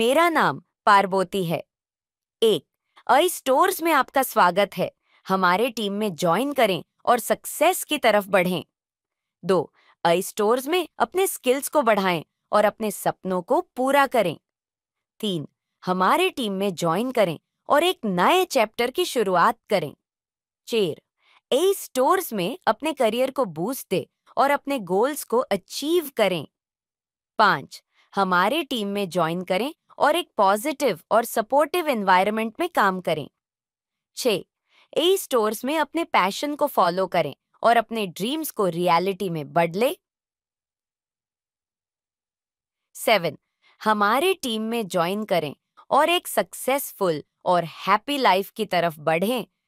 मेरा नाम पार्वती है एक अई स्टोर्स में आपका स्वागत है हमारे टीम में ज्वाइन करें और सक्सेस की तरफ बढ़ें दो अई स्टोर्स में अपने स्किल्स को बढ़ाएं और अपने सपनों को पूरा करें तीन हमारे टीम में ज्वाइन करें और एक नए चैप्टर की शुरुआत करें चेर ए स्टोर्स में अपने करियर को बूस्ट दे और अपने गोल्स को अचीव करें पांच हमारे टीम में ज्वाइन करें और एक पॉजिटिव और सपोर्टिव एनवायरनमेंट में काम करें छ ए स्टोर्स में अपने पैशन को फॉलो करें और अपने ड्रीम्स को रियलिटी में बदले सेवन हमारे टीम में ज्वाइन करें और एक सक्सेसफुल और हैप्पी लाइफ की तरफ बढ़ें